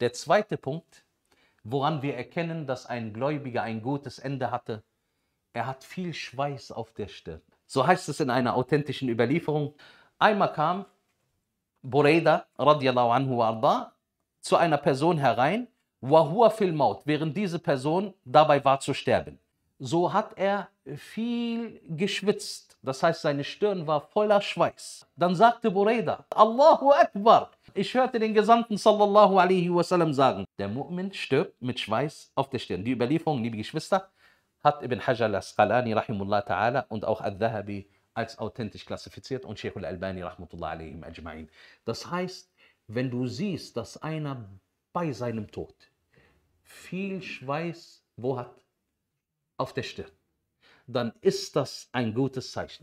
Der zweite Punkt, woran wir erkennen, dass ein Gläubiger ein gutes Ende hatte, er hat viel Schweiß auf der Stirn. So heißt es in einer authentischen Überlieferung. Einmal kam Bureida radiallahu anhu arda, zu einer Person herein, wahua fil maut, während diese Person dabei war zu sterben. So hat er viel geschwitzt, das heißt seine Stirn war voller Schweiß. Dann sagte Bureida, Allahu Akbar, ich hörte den Gesandten sallallahu alaihi wasallam sagen, der Mu'min stirbt mit Schweiß auf der Stirn. Die Überlieferung, liebe Geschwister, hat Ibn Hajar al-Asqalani rahimullah ta'ala und auch al-Dhahabi als authentisch klassifiziert und Sheikh al-Albani rahmatullah alaihim ajma'in. Das heißt, wenn du siehst, dass einer bei seinem Tod viel Schweiß wo hat? Auf der Stirn. Dann ist das ein gutes Zeichen.